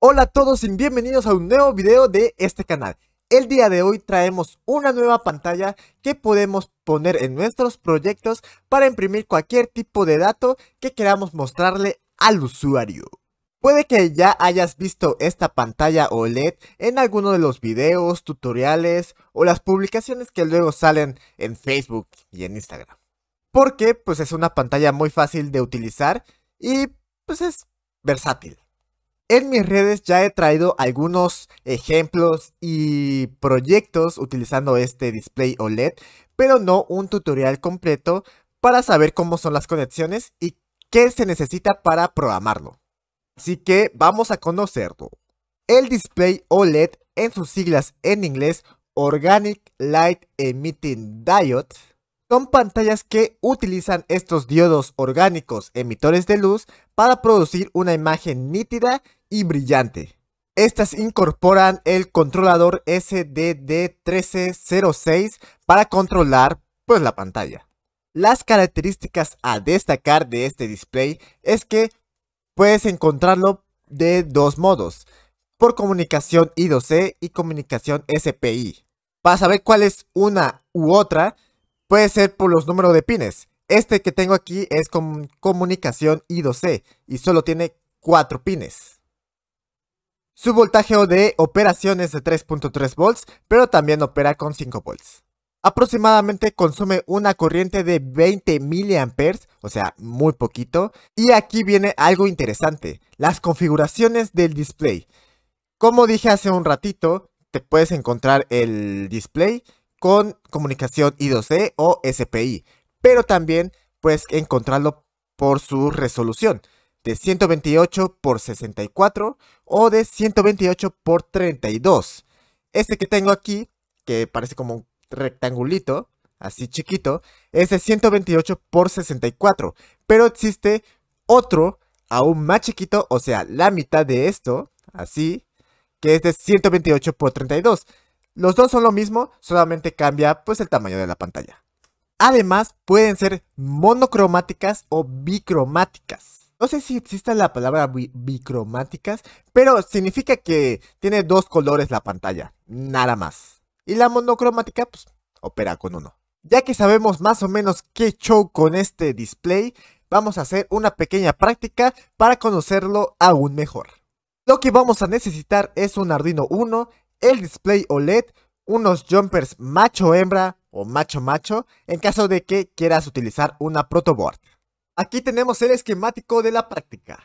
Hola a todos y bienvenidos a un nuevo video de este canal. El día de hoy traemos una nueva pantalla que podemos poner en nuestros proyectos para imprimir cualquier tipo de dato que queramos mostrarle al usuario. Puede que ya hayas visto esta pantalla OLED en alguno de los videos, tutoriales o las publicaciones que luego salen en Facebook y en Instagram. Porque pues es una pantalla muy fácil de utilizar y pues es versátil. En mis redes ya he traído algunos ejemplos y proyectos utilizando este display OLED, pero no un tutorial completo para saber cómo son las conexiones y qué se necesita para programarlo. Así que vamos a conocerlo. El display OLED en sus siglas en inglés Organic Light Emitting Diode son pantallas que utilizan estos diodos orgánicos emitores de luz para producir una imagen nítida y brillante. Estas incorporan el controlador SDD1306 para controlar pues, la pantalla. Las características a destacar de este display es que puedes encontrarlo de dos modos, por comunicación I2C y comunicación SPI. Para saber cuál es una u otra, Puede ser por los números de pines. Este que tengo aquí es con comunicación I2C y solo tiene 4 pines. Su voltaje de operación es de 3.3 volts, pero también opera con 5 volts. Aproximadamente consume una corriente de 20 mA, o sea, muy poquito. Y aquí viene algo interesante, las configuraciones del display. Como dije hace un ratito, te puedes encontrar el display con comunicación I2C e o SPI, pero también puedes encontrarlo por su resolución de 128 x 64 o de 128 x 32. Este que tengo aquí, que parece como un rectangulito, así chiquito, es de 128 x 64, pero existe otro aún más chiquito, o sea, la mitad de esto, así, que es de 128 x 32. Los dos son lo mismo, solamente cambia pues el tamaño de la pantalla. Además, pueden ser monocromáticas o bicromáticas. No sé si existe la palabra bicromáticas, pero significa que tiene dos colores la pantalla, nada más. Y la monocromática, pues, opera con uno. Ya que sabemos más o menos qué show con este display, vamos a hacer una pequeña práctica para conocerlo aún mejor. Lo que vamos a necesitar es un Arduino 1 el display OLED, unos jumpers macho hembra o macho macho en caso de que quieras utilizar una protoboard. Aquí tenemos el esquemático de la práctica.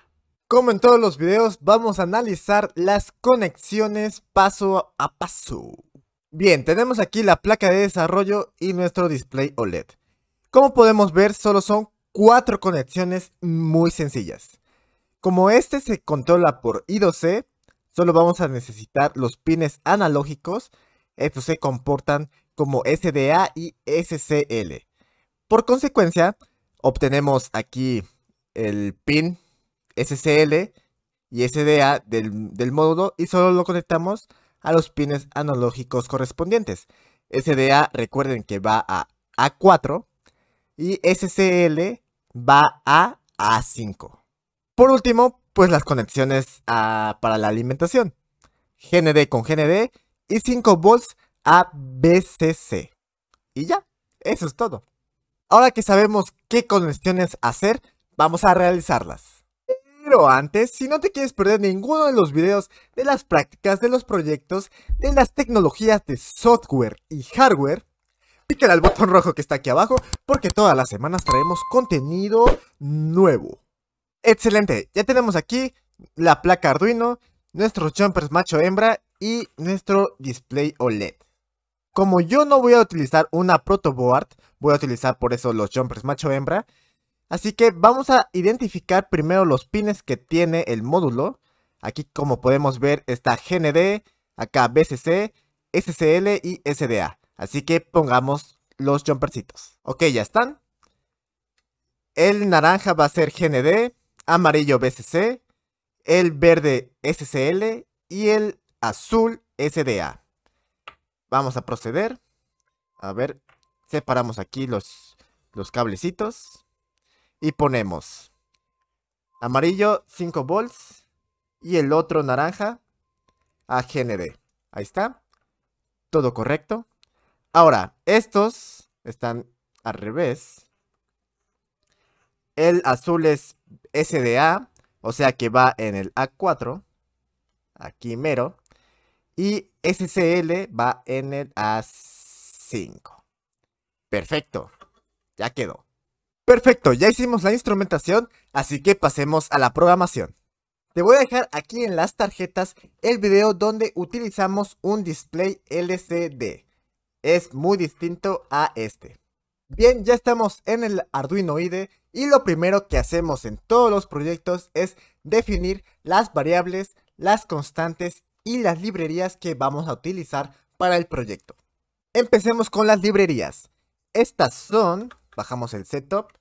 Como en todos los videos vamos a analizar las conexiones paso a paso. Bien, tenemos aquí la placa de desarrollo y nuestro display OLED. Como podemos ver solo son cuatro conexiones muy sencillas. Como este se controla por I2C, Solo vamos a necesitar los pines analógicos, estos se comportan como SDA y SCL. Por consecuencia, obtenemos aquí el pin SCL y SDA del, módulo y solo lo conectamos a los pines analógicos correspondientes. SDA recuerden que va a A4 y SCL va a A5. Por último, pues las conexiones para la alimentación, GND con GND y 5 volts a VCC Y ya, eso es todo. Ahora que sabemos qué conexiones hacer, vamos a realizarlas. Pero antes, si no te quieres perder ninguno de los videos de las prácticas, de los proyectos, de las tecnologías de software y hardware, pícale al botón rojo que está aquí abajo porque todas las semanas traemos contenido nuevo. Excelente, ya tenemos aquí la placa Arduino, nuestros jumpers macho hembra y nuestro display OLED. Como yo no voy a utilizar una protoboard, voy a utilizar por eso los jumpers macho hembra. Así que vamos a identificar primero los pines que tiene el módulo. Aquí como podemos ver está GND, acá BCC, SCL y SDA. Así que pongamos los jumpercitos. Ok, ya están. El naranja va a ser GND, amarillo BCC, el verde SCL y el azul SDA. Vamos a proceder. A ver, separamos aquí los, los cablecitos y ponemos amarillo 5 volts y el otro naranja a GND. Ahí está. Todo correcto. Ahora, estos están al revés. El azul es SDA, o sea que va en el A4, aquí mero, y SCL va en el A5. Perfecto, ya quedó. Perfecto, ya hicimos la instrumentación, así que pasemos a la programación. Te voy a dejar aquí en las tarjetas el video donde utilizamos un display LCD. Es muy distinto a este. Bien, ya estamos en el Arduino IDE y lo primero que hacemos en todos los proyectos es definir las variables, las constantes y las librerías que vamos a utilizar para el proyecto. Empecemos con las librerías. Estas son, bajamos el setup,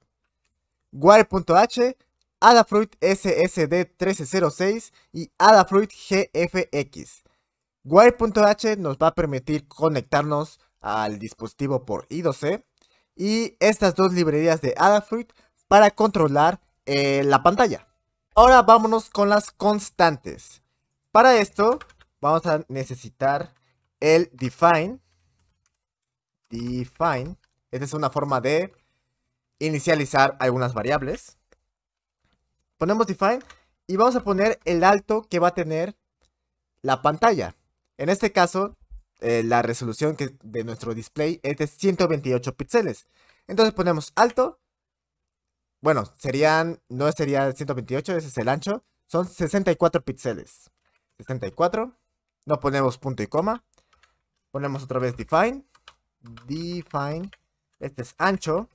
wire.h, Adafruit SSD1306 y Adafruit GFX. Wire.h nos va a permitir conectarnos al dispositivo por I2C e y estas dos librerías de Adafruit para controlar eh, la pantalla. Ahora vámonos con las constantes. Para esto vamos a necesitar el define. Define. Esta es una forma de inicializar algunas variables. Ponemos define y vamos a poner el alto que va a tener la pantalla. En este caso, eh, la resolución de nuestro display es de 128 píxeles. Entonces ponemos alto bueno, serían, no sería 128, ese es el ancho. Son 64 píxeles. 64. No ponemos punto y coma. Ponemos otra vez define. Define. Este es ancho.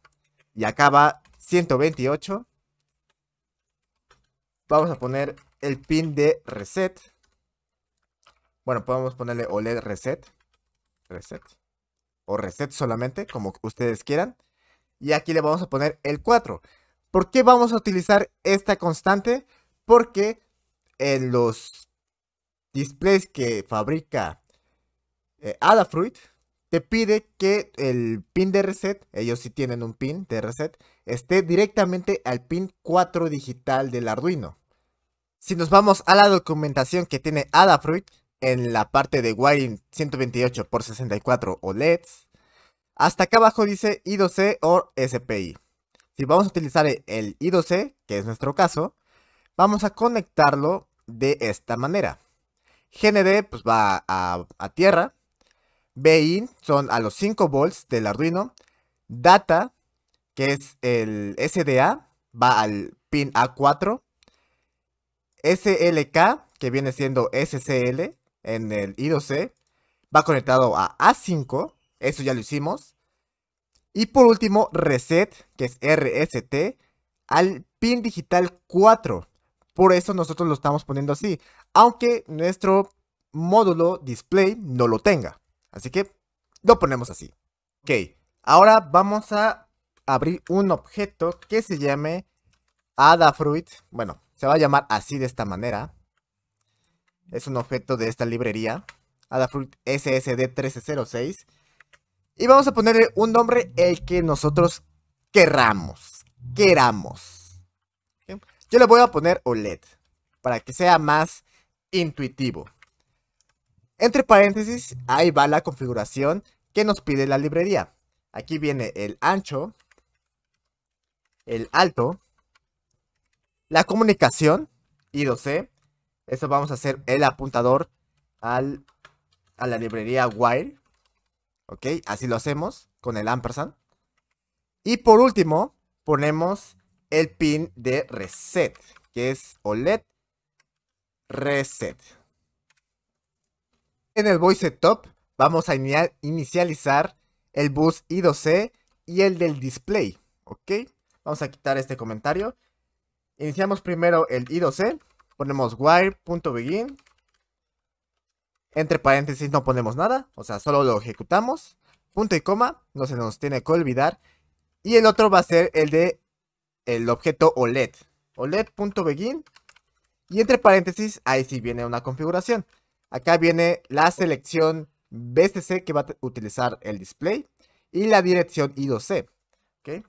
Y acá va 128. Vamos a poner el pin de reset. Bueno, podemos ponerle OLED reset. Reset. O reset solamente, como ustedes quieran. Y aquí le vamos a poner el 4. ¿Por qué vamos a utilizar esta constante? Porque en los displays que fabrica eh, Adafruit, te pide que el pin de reset, ellos sí tienen un pin de reset, esté directamente al pin 4 digital del Arduino. Si nos vamos a la documentación que tiene Adafruit, en la parte de wiring 128x64 OLEDs, hasta acá abajo dice I2C o SPI. Si vamos a utilizar e, el I2C, e, que es nuestro caso, vamos a conectarlo de esta manera. GND pues, va a, a tierra, BIN son a los 5 volts del Arduino, Data, que es el SDA, va al pin A4, SLK, que viene siendo SCL en el I2C, e, va conectado a A5, eso ya lo hicimos, y por último, reset, que es RST, al pin digital 4. Por eso nosotros lo estamos poniendo así, aunque nuestro módulo display no lo tenga. Así que lo ponemos así. Ok, ahora vamos a abrir un objeto que se llame Adafruit. Bueno, se va a llamar así de esta manera. Es un objeto de esta librería, Adafruit SSD 1306. Y vamos a ponerle un nombre el que nosotros queramos. Queramos. Yo le voy a poner OLED para que sea más intuitivo. Entre paréntesis, ahí va la configuración que nos pide la librería. Aquí viene el ancho, el alto, la comunicación, I2C. Eso vamos a hacer el apuntador al, a la librería Wire. ¿Ok? Así lo hacemos con el ampersand. Y por último, ponemos el pin de reset, que es OLED reset. En el voice top, vamos a inicializar el bus I2C y el del display, ¿ok? Vamos a quitar este comentario. Iniciamos primero el I2C, ponemos wire.begin entre paréntesis no ponemos nada, o sea, solo lo ejecutamos. Punto y coma, no se nos tiene que olvidar. Y el otro va a ser el de el objeto OLED. OLED.begin. Y entre paréntesis, ahí sí viene una configuración. Acá viene la selección BCC que va a utilizar el display y la dirección I2C. c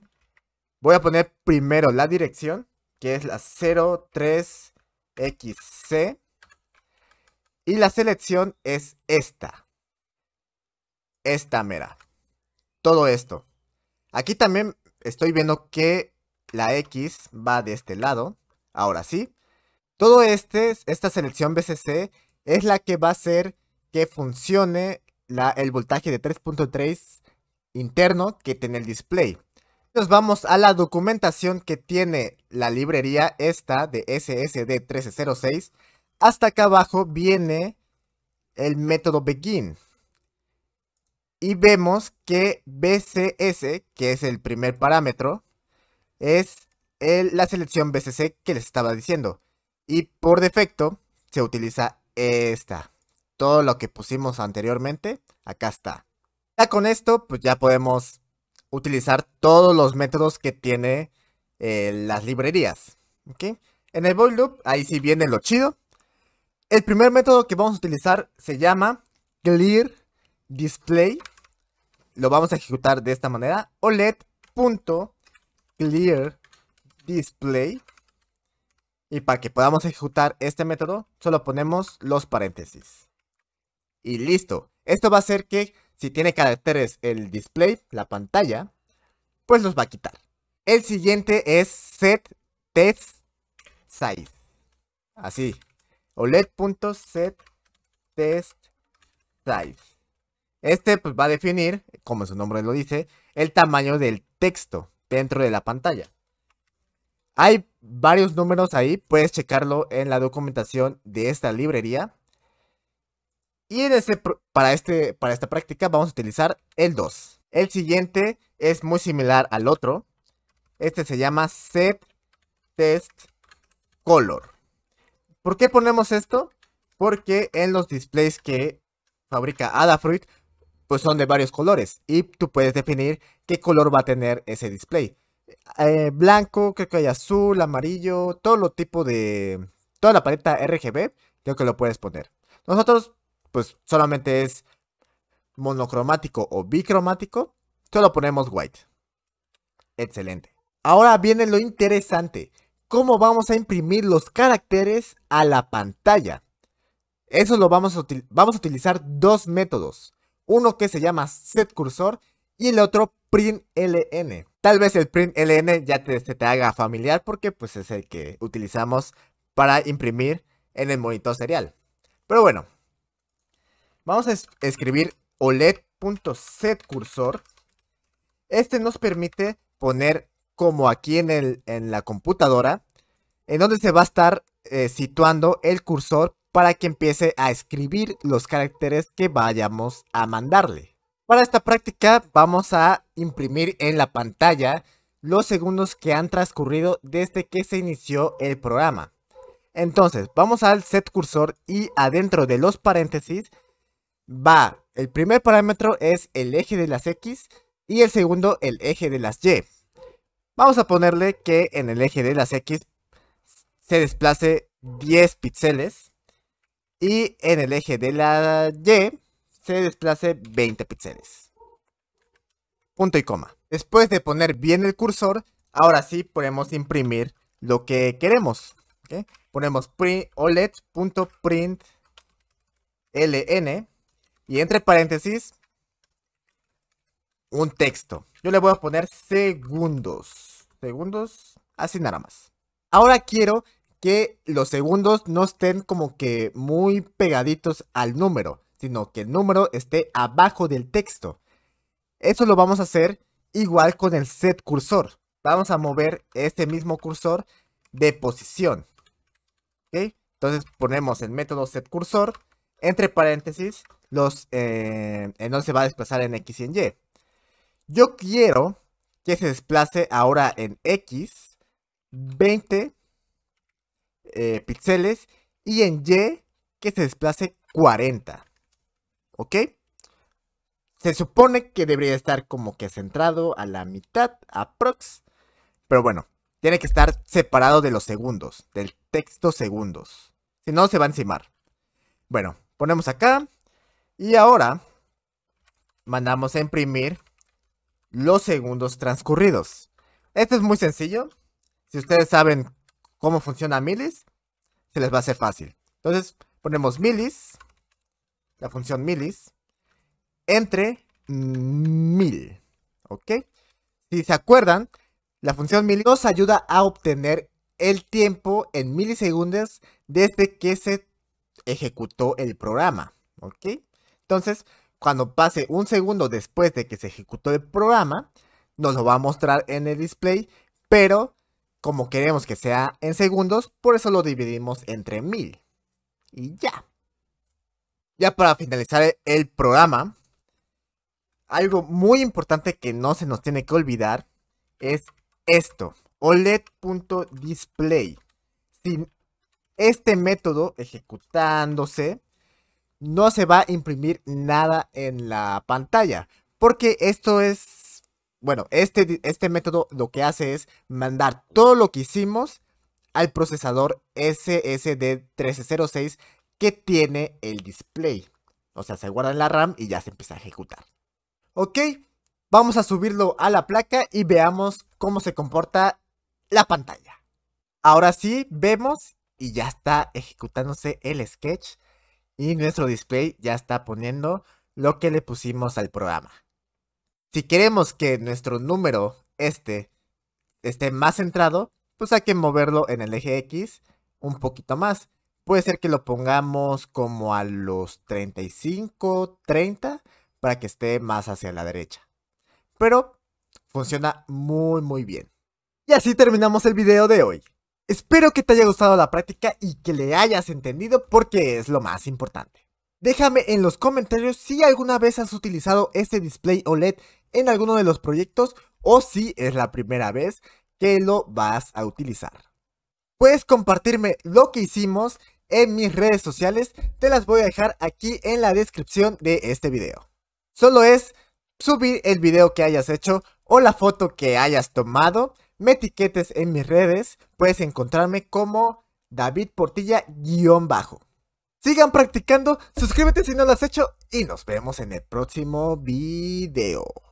Voy a poner primero la dirección, que es la 03XC y la selección es esta. Esta mera. Todo esto. Aquí también estoy viendo que la X va de este lado. Ahora sí. Todo este, esta selección BCC es la que va a hacer que funcione el voltaje de 3.3 interno que tiene el display. Nos vamos a la documentación que tiene la librería esta de SSD 1306 hasta acá abajo viene el método begin. Y vemos que BCS, que es el primer parámetro, es la selección BCC que les estaba diciendo. Y por defecto se utiliza esta. Todo lo que pusimos anteriormente, acá está. Ya con esto, pues ya podemos utilizar todos los métodos que tiene eh, las librerías. En el void loop, ahí sí viene lo chido. El primer método que vamos a utilizar se llama clear display. Lo vamos a ejecutar de esta manera. Oled.ClearDisplay display. Y para que podamos ejecutar este método, solo ponemos los paréntesis. Y listo. Esto va a hacer que si tiene caracteres el display, la pantalla, pues los va a quitar. El siguiente es set Así, o e test Este pues, va a definir, como su nombre lo dice, el tamaño del texto dentro de la pantalla. Hay varios números ahí, puedes checarlo en la documentación de esta librería. Y este para, este, para esta práctica vamos a utilizar el 2. El siguiente es muy similar al otro. Este se llama set test color. ¿Por qué ponemos esto? Porque en los displays que fabrica Adafruit, pues son de varios colores. Y tú puedes definir qué color va a tener ese display. Eh, blanco, creo que hay azul, amarillo, todo lo tipo de... Toda la paleta RGB, creo que lo puedes poner. Nosotros, pues solamente es monocromático o bicromático. Solo ponemos white. Excelente. Ahora viene lo interesante cómo vamos a imprimir los caracteres a la pantalla. Eso lo vamos a, vamos a utilizar dos métodos. Uno que se llama setCursor y el otro println. Tal vez el println ya te, te, haga familiar porque pues es el que utilizamos para imprimir en el monitor serial. Pero bueno, vamos a escribir oled.setcursor. Este nos permite poner como aquí en, la computadora, en donde se va a estar eh, situando el cursor para que empiece a escribir los caracteres que vayamos a mandarle. Para esta práctica vamos a imprimir en la pantalla los segundos que han transcurrido desde que se inició el programa. Entonces, vamos al set cursor y adentro de los paréntesis va, el primer parámetro es el eje de las X y el segundo el eje de las Y. Vamos a ponerle que en el eje de las X se desplace 10 píxeles y en el eje de la Y se desplace 20 píxeles. Punto y coma. Después de poner bien el cursor, ahora sí podemos imprimir lo que queremos. Ponemos print OLED.print LN y entre paréntesis un texto. Yo le voy a poner segundos segundos, así nada más. Ahora quiero que los segundos no estén como que muy pegaditos al número, sino que el número esté abajo del texto. Eso lo vamos a hacer igual con el set cursor. Vamos a mover este mismo cursor de posición. Entonces ponemos el método set cursor, entre paréntesis, los, eh, entonces va a desplazar en X y en Y. Yo quiero que se desplace ahora en X 20 eh, píxeles y en Y que se desplace 40. ¿Ok? Se supone que debería estar como que centrado a la mitad, aprox. Pero bueno, tiene que estar separado de los segundos, del texto segundos. Si no, se va a encimar. Bueno, ponemos acá. Y ahora mandamos a imprimir los segundos transcurridos. Esto es muy sencillo. Si ustedes saben cómo funciona milis, se les va a hacer fácil. Entonces, ponemos milis, la función milis, entre mil. ¿Ok? Si se acuerdan, la función milis nos ayuda a obtener el tiempo en milisegundos desde que se ejecutó el programa. ¿Ok? Entonces, cuando pase un segundo después de que se ejecutó el programa, nos lo va a mostrar en el display, pero como queremos que sea en segundos, por eso lo dividimos entre 1000. Y ya. Ya para finalizar el programa, algo muy importante que no se nos tiene que olvidar es esto, OLED.display. Sin este método ejecutándose, no se va a imprimir nada en la pantalla. Porque esto es, bueno, este, este método lo que hace es mandar todo lo que hicimos al procesador SSD 1306 que tiene el display. O sea, se guarda en la RAM y ya se empieza a ejecutar. Ok, vamos a subirlo a la placa y veamos cómo se comporta la pantalla. Ahora sí, vemos y ya está ejecutándose el sketch y nuestro display ya está poniendo lo que le pusimos al programa. Si queremos que nuestro número este esté más centrado, pues hay que moverlo en el eje X un poquito más. Puede ser que lo pongamos como a los 35, 30 para que esté más hacia la derecha. Pero funciona muy muy bien. Y así terminamos el video de hoy. Espero que te haya gustado la práctica y que le hayas entendido porque es lo más importante. Déjame en los comentarios si alguna vez has utilizado este display OLED en alguno de los proyectos o si es la primera vez que lo vas a utilizar. Puedes compartirme lo que hicimos en mis redes sociales, te las voy a dejar aquí en la descripción de este video. Solo es subir el video que hayas hecho o la foto que hayas tomado me etiquetes en mis redes, puedes encontrarme como David Portilla-bajo. Sigan practicando, suscríbete si no lo has hecho y nos vemos en el próximo video.